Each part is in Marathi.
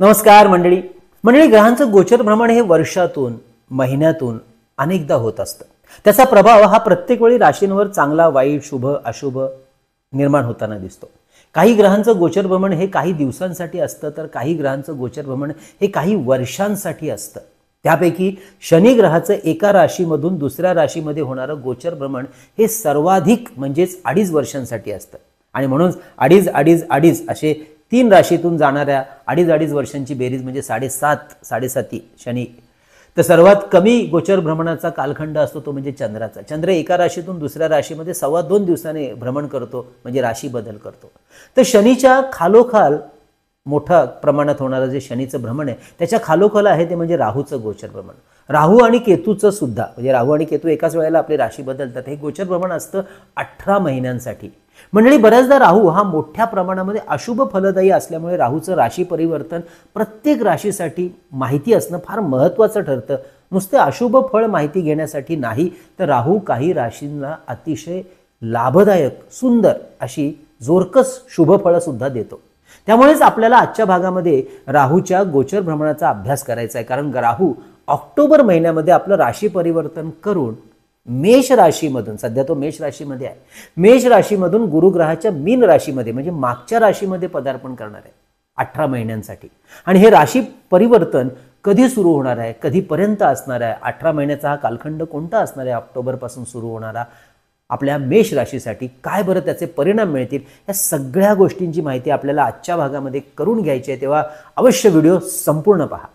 नमस्कार मंडळी मंडळी ग्रहांचं गोचर भ्रमण हे वर्षातून महिन्यातून अनेकदा होत असतं त्याचा प्रभाव हा प्रत्येक वेळी राशींवर चांगला वाईट शुभ अशुभ निर्माण होताना दिसतो काही ग्रहांचं गोचर भ्रमण हे काही दिवसांसाठी असतं तर काही ग्रहांचं गोचर भ्रमण हे काही वर्षांसाठी असतं त्यापैकी शनी ग्रहाचं एका राशीमधून दुसऱ्या राशीमध्ये होणारं गोचर भ्रमण हे सर्वाधिक म्हणजेच अडीच वर्षांसाठी असतं आणि म्हणून अडीच अडीच अडीच असे तीन राशीतून जाणाऱ्या अडीच अडीच वर्षांची बेरीज म्हणजे साडेसात साडेसाती शनी तर सर्वात कमी गोचर भ्रमणाचा कालखंड असतो तो म्हणजे चंद्राचा चंद्र एका राशीतून दुसऱ्या राशीमध्ये सव्वा दोन दिवसाने भ्रमण करतो म्हणजे राशी बदल करतो तर शनीच्या खालोखाल मोठ्या प्रमाणात होणारं जे शनीचं भ्रमण आहे त्याच्या खालोखाल आहे ते म्हणजे राहूचं गोचर भ्रमण राहू आणि केतूचं सुद्धा म्हणजे राहू आणि केतू एकाच वेळेला आपली राशी बदलतात हे गोचर भ्रमण असतं अठरा महिन्यांसाठी मंडळी बऱ्याचदा राहू हा मोठ्या प्रमाणामध्ये अशुभ फलदायी असल्यामुळे राहूचं राशी परिवर्तन प्रत्येक राशीसाठी माहिती असणं फार महत्त्वाचं ठरतं नुसते अशुभ फळ माहिती घेण्यासाठी नाही तर राहू काही राशींना अतिशय लाभदायक सुंदर अशी जोरकस शुभ सुद्धा देतो त्यामुळेच आपल्याला आजच्या भागामध्ये राहूच्या गोचर भ्रमणाचा अभ्यास करायचा आहे कारण राहू ऑक्टोबर महिन्यामध्ये आपलं राशी परिवर्तन करून मेष राशीमधून सध्या तो मेष राशीमध्ये आहे मेष राशीमधून गुरुग्रहाच्या मीन राशीमध्ये म्हणजे मागच्या राशीमध्ये पदार्पण करणार आहे अठरा महिन्यांसाठी आणि हे राशी परिवर्तन कधी सुरू होणार आहे कधीपर्यंत असणार आहे अठरा महिन्याचा हा कालखंड कोणता असणार आहे ऑक्टोबरपासून सुरू होणारा आपल्या मेष राशीसाठी काय बरं त्याचे परिणाम मिळतील या सगळ्या गोष्टींची माहिती आपल्याला आजच्या भागामध्ये करून घ्यायची आहे तेव्हा अवश्य व्हिडिओ संपूर्ण पहा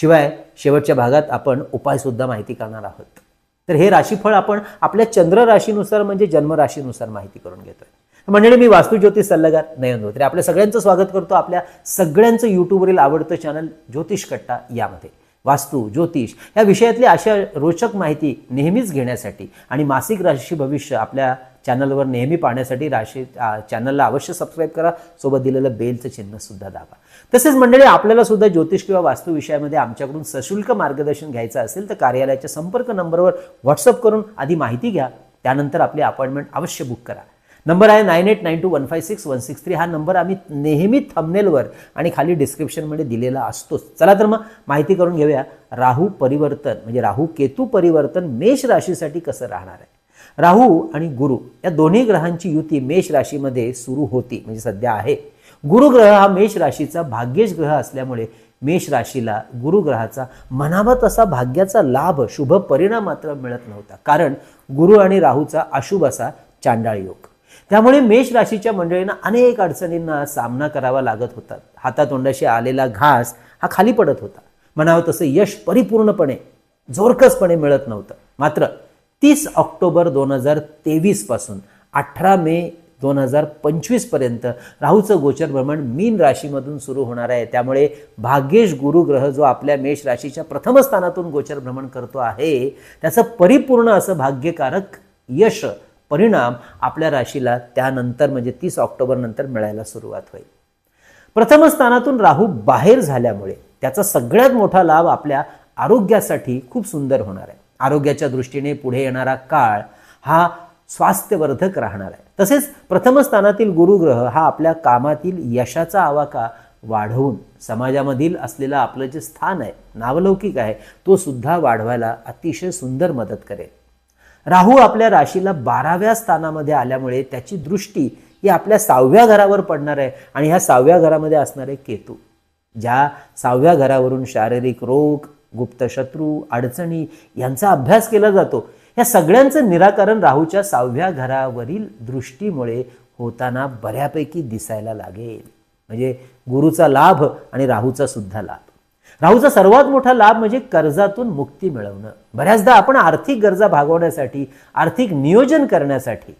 शिवाय शेवटच्या भागात आपण उपायसुद्धा माहिती करणार आहोत तर हे राशीफळ आपण आपल्या चंद्र राशीनुसार म्हणजे जन्मराशीनुसार माहिती करून घेतोय मंडळी मी ज्योतिष सल्लागार नयन धोत्रे आपल्या सगळ्यांचं स्वागत करतो आपल्या सगळ्यांचं यूट्यूबवरील आवडतं चॅनल ज्योतिष कट्टा यामध्ये वास्तू ज्योतिष या विषयातली अशा रोचक माहिती नेहमीच घेण्यासाठी आणि मासिक राशी भविष्य आपल्या चॅनलवर नेहमी पाहण्यासाठी राशी चॅनलला अवश्य सबस्क्राईब करा सोबत दिलेलं बेलचं चिन्हसुद्धा दाबा तसेच मंडळी आपल्याला सुद्धा ज्योतिष किंवा वास्तू विषयामध्ये आमच्याकडून सशुल्क मार्गदर्शन घ्यायचं असेल तर कार्यालयाच्या संपर्क नंबरवर व्हॉट्सअप करून आधी माहिती घ्या त्यानंतर आपली अपॉइंटमेंट अवश्य बुक करा नंबर आहे nine eight nine two one five six one six three हा नंबर आम्ही नेहमी थंबनेलवर आणि खाली डिस्क्रिप्शनमध्ये दिलेला असतोच चला तर मग माहिती करून घेऊया राहू परिवर्तन म्हणजे राहू केतू परिवर्तन मेष राशीसाठी कसं राहणार आहे राहू आणि गुरु या दोन्ही ग्रहांची युती मेष राशीमध्ये सुरू होती म्हणजे सध्या आहे गुरुग्रह हा मेष राशीचा भाग्यश ग्रह असल्यामुळे मेष राशीला गुरुग्रहाचा मनावर तसा भाग्याचा लाभ शुभ परिणाम मात्र मिळत नव्हता कारण गुरु आणि राहूचा अशुभ असा चांडाळ योग त्यामुळे मेष राशीच्या मंडळींना अनेक अडचणींना सामना करावा लागत होता हातातोंडाशी आलेला घास हा खाली पडत होता म्हणावं तसं यश परिपूर्णपणे जोरकसपणे मिळत नव्हतं मात्र तीस ऑक्टोबर दोन हजार तेवीसपासून अठरा मे दोन हजार पंचवीसपर्यंत राहूचं गोचर भ्रमण मीन राशीमधून सुरू होणार आहे त्यामुळे भाग्येश गुरुग्रह जो आपल्या मेष राशीच्या प्रथम स्थानातून गोचर भ्रमण करतो आहे त्याचं परिपूर्ण असं भाग्यकारक यश परिणाम आपल्या राशीला त्यानंतर म्हणजे तीस नंतर मिळायला सुरुवात होईल प्रथम स्थानातून राहू बाहेर झाल्यामुळे त्याचा सगळ्यात मोठा लाभ आपल्या आरोग्यासाठी खूप सुंदर होणार आहे आरोग्याच्या दृष्टीने पुढे येणारा काळ हा स्वास्थ्यवर्धक राहणार आहे तसेच प्रथम स्थानातील गुरुग्रह हा आपल्या कामातील यशाचा आवाका वाढवून समाजामधील असलेलं आपलं जे स्थान आहे नावलौकिक आहे तो सुद्धा वाढवायला अतिशय सुंदर मदत करेल राहू आपल्या राशीला बाराव्या स्थानामध्ये आल्यामुळे त्याची दृष्टी ही आपल्या सहाव्या घरावर पडणार आहे आणि ह्या सहाव्या घरामध्ये असणारे केतू ज्या सहाव्या घरावरून शारीरिक रोग गुप्तशत्रू अडचणी यांचा अभ्यास केला जातो या सगळ्यांचं निराकरण राहूच्या सहाव्या घरावरील दृष्टीमुळे होताना बऱ्यापैकी दिसायला लागेल म्हणजे गुरुचा लाभ आणि राहूचा सुद्धा लाभ राहूचा सर्वात मोठा लाभ म्हणजे कर्जातून मुक्ती मिळवणं बऱ्याचदा आपण आर्थिक गरजा भागवण्यासाठी आर्थिक नियोजन करण्यासाठी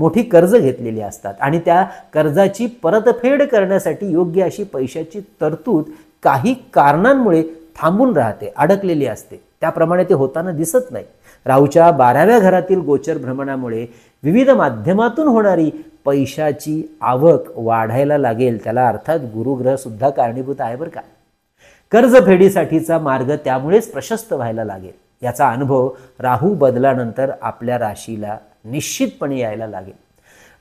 मोठी कर्ज घेतलेली असतात आणि त्या कर्जाची परतफेड करण्यासाठी योग्य अशी पैशाची तरतूद काही कारणांमुळे थांबून राहते अडकलेली असते त्याप्रमाणे ते होताना दिसत नाही राहूच्या बाराव्या घरातील गोचर भ्रमणामुळे विविध माध्यमातून होणारी पैशाची आवक वाढायला लागेल त्याला अर्थात सुद्धा कारणीभूत आहे बरं का कर्जफेडीसाठीचा मार्ग त्यामुळेच प्रशस्त व्हायला लागेल याचा अनुभव राहू बदलानंतर आपल्या राशीला निश्चितपणे यायला लागेल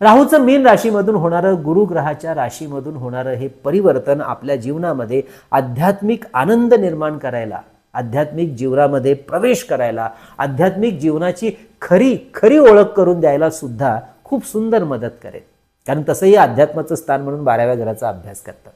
राहूचं मीन राशीमधून होणारं गुरुग्रहाच्या राशीमधून होणारं हे परिवर्तन आपल्या जीवनामध्ये आध्यात्मिक आनंद निर्माण करायला आध्यात्मिक जीवनामध्ये प्रवेश करायला आध्यात्मिक जीवनाची खरी खरी ओळख करून द्यायला सुद्धा खूप सुंदर मदत करेल कारण तसंही अध्यात्माचं स्थान म्हणून बाराव्या घराचा अभ्यास करतात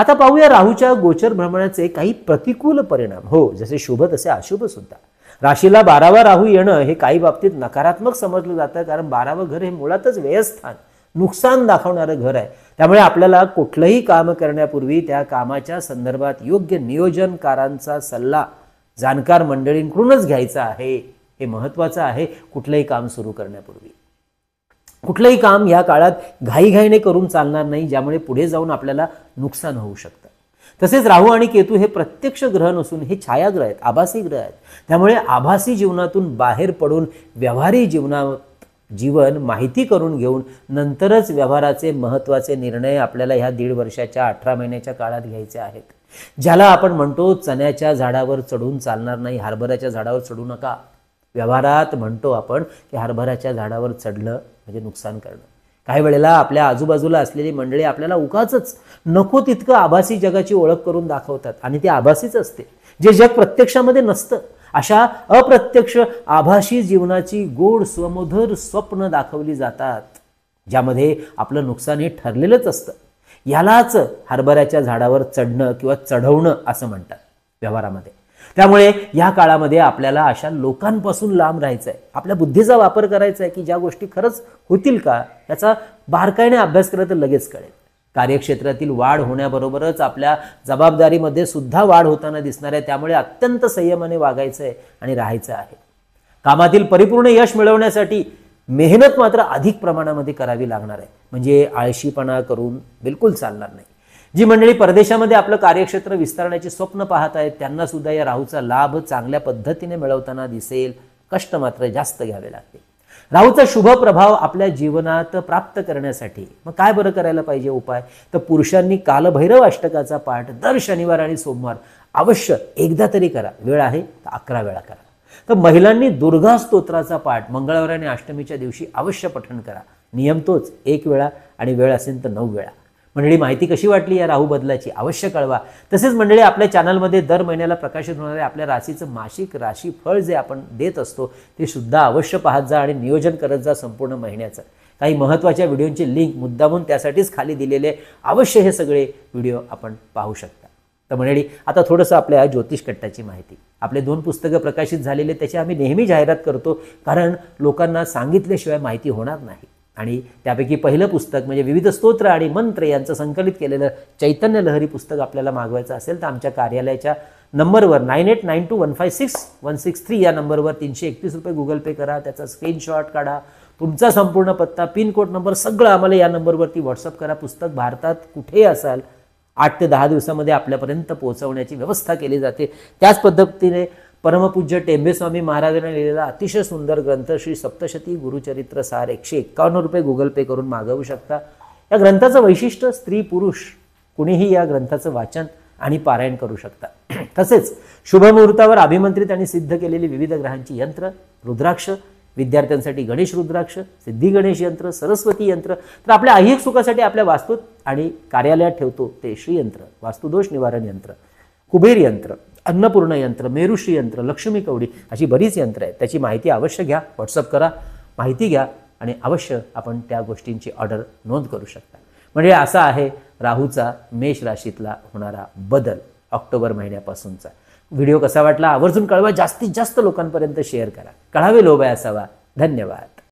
आता पाहूया राहूच्या गोचर भ्रमणाचे काही प्रतिकूल परिणाम हो जसे शुभ तसे अशुभ सुद्धा राशीला बारावा राहू येणं हे काही बाबतीत नकारात्मक समजलं जातं कारण बारावं घर हे मुळातच व्ययस्थान नुकसान दाखवणारं घर आहे त्यामुळे आपल्याला कुठलंही काम करण्यापूर्वी त्या कामाच्या संदर्भात योग्य नियोजनकारांचा सल्ला जाणकार मंडळींकडूनच घ्यायचा आहे हे महत्त्वाचं आहे कुठलंही काम सुरू करण्यापूर्वी कुठलंही काम या काळात घाईघाईने करून चालणार नाही ज्यामुळे पुढे जाऊन आपल्याला नुकसान होऊ शकतं तसेच राहू आणि केतू हे प्रत्यक्ष ग्रह नसून हे छायाग्रह आहेत आभासी ग्रह आहेत त्यामुळे आभासी जीवनातून बाहेर पडून व्यवहारी जीवना जीवन माहिती करून घेऊन नंतरच व्यवहाराचे महत्त्वाचे निर्णय आपल्याला ह्या दीड वर्षाच्या अठरा महिन्याच्या काळात घ्यायचे आहेत ज्याला आपण म्हणतो चण्याच्या झाडावर चढून चालणार नाही हरभऱ्याच्या झाडावर चढू नका व्यवहारात म्हणतो आपण की हरभऱ्याच्या झाडावर चढलं म्हणजे नुकसान करणं काही वेळेला आपल्या आजूबाजूला असलेली मंडळी आपल्याला उगाच नको तितकं आभासी जगाची ओळख करून दाखवतात आणि ती आभासीच असते जे जग प्रत्यक्षामध्ये नसतं अशा अप्रत्यक्ष आभासी जीवनाची गोड स्वमधुर स्वप्न दाखवली जातात ज्यामध्ये आपलं नुकसान हे ठरलेलंच असतं यालाच हरभऱ्याच्या झाडावर चढणं किंवा चढवणं असं म्हणतात व्यवहारामध्ये त्यामुळे या काळामध्ये आपल्याला अशा लोकांपासून लांब राहायचं आहे आपल्या बुद्धीचा वापर करायचा आहे की ज्या गोष्टी खरंच होतील का याचा बारकाईने अभ्यास करत लगेच कळेल कार्यक्षेत्रातील वाढ होण्याबरोबरच आपल्या जबाबदारीमध्ये सुद्धा वाढ होताना दिसणार आहे त्यामुळे अत्यंत संयमाने वागायचं आहे आणि राहायचं आहे कामातील परिपूर्ण यश मिळवण्यासाठी मेहनत मात्र अधिक प्रमाणामध्ये करावी लागणार आहे म्हणजे आळशीपणा करून बिलकुल चालणार नाही जी मंडळी परदेशामध्ये आपलं कार्यक्षेत्र विस्तारण्याचे स्वप्न पाहत आहेत त्यांना सुद्धा या राहूचा लाभ चांगल्या पद्धतीने मिळवताना दिसेल कष्ट मात्र जास्त घ्यावे लागते राहूचा शुभ प्रभाव आपल्या जीवनात प्राप्त करण्यासाठी मग काय बरं करायला पाहिजे उपाय तर पुरुषांनी कालभैरव अष्टकाचा पाठ दर शनिवार आणि सोमवार अवश्य एकदा तरी करा वेळ आहे तर अकरा वेळा करा तर महिलांनी दुर्गा स्तोत्राचा पाठ मंगळवार आणि अष्टमीच्या दिवशी अवश्य पठण करा नियम तोच एक वेळा आणि वेळ असेल तर नऊ वेळा मंडळी माहिती कशी वाटली या राहू बदलाची अवश्य कळवा तसेच मंडळी आपल्या चॅनलमध्ये दर महिन्याला प्रकाशित होणारे आपल्या राशीचं मासिक राशी फळ जे आपण देत असतो ते सुद्धा अवश्य पाहत जा आणि नियोजन करत जा संपूर्ण महिन्याचं काही महत्त्वाच्या व्हिडिओंची लिंक मुद्दामून त्यासाठीच खाली दिलेले अवश्य हे सगळे व्हिडिओ आपण पाहू शकता तर मंडळी आता थोडंसं आपल्या ज्योतिष कट्टाची माहिती आपले दोन पुस्तकं प्रकाशित झालेले त्याची आम्ही नेहमी जाहिरात करतो कारण लोकांना सांगितल्याशिवाय माहिती होणार नाही आणि त्यापैकी पहिलं पुस्तक म्हणजे विविध स्तोत्र आणि मंत्र यांचं संकलित केलेलं चैतन्य लहरी पुस्तक आपल्याला मागवायचं असेल तर आमच्या कार्यालयाच्या नंबरवर nine eight nine two one five six one six three या नंबरवर तीनशे एकतीस रुपये गुगल पे करा त्याचा स्क्रीनशॉट काढा तुमचा संपूर्ण पत्ता पिनकोड नंबर सगळं आम्हाला या नंबरवरती व्हॉट्सअप करा पुस्तक भारतात कुठेही असाल आठ ते दहा दिवसामध्ये आपल्यापर्यंत पोहोचवण्याची व्यवस्था केली जाते त्याच पद्धतीने परमपूज्य टेंबेस्वामी महाराजांनी लिहिलेला अतिशय सुंदर ग्रंथ श्री सप्तशती गुरुचरित्र सार एकशे एक्कावन्न रुपये गुगल पे करून मागवू शकता या ग्रंथाचं वैशिष्ट्य स्त्री पुरुष कुणीही या ग्रंथाचं वाचन आणि पारायण करू शकता तसेच शुभमुहूर्तावर अभिमंत्रित आणि सिद्ध केलेली विविध ग्रहांची यंत्र रुद्राक्ष विद्यार्थ्यांसाठी गणेश रुद्राक्ष सिद्धी गणेश यंत्र सरस्वती यंत्र तर आपल्या ऐहिक सुखासाठी आपल्या वास्तूत आणि कार्यालयात ठेवतो ते श्रीयंत्र वास्तुदोष निवारण यंत्र कुबेर यंत्र अन्नपूर्ण यंत्र मेरुश्री यंत्र लक्ष्मी कवडी अशी बरीच यंत्र आहेत त्याची माहिती अवश्य घ्या व्हॉट्सअप करा माहिती घ्या आणि अवश्य आपण त्या गोष्टींची ऑर्डर नोंद करू शकता म्हणजे असा आहे राहूचा मेष राशीतला होणारा बदल ऑक्टोबर महिन्यापासूनचा व्हिडिओ कसा वाटला आवर्जून कळवा जास्तीत जास्त लोकांपर्यंत शेअर करा कळावे लोभय असावा धन्यवाद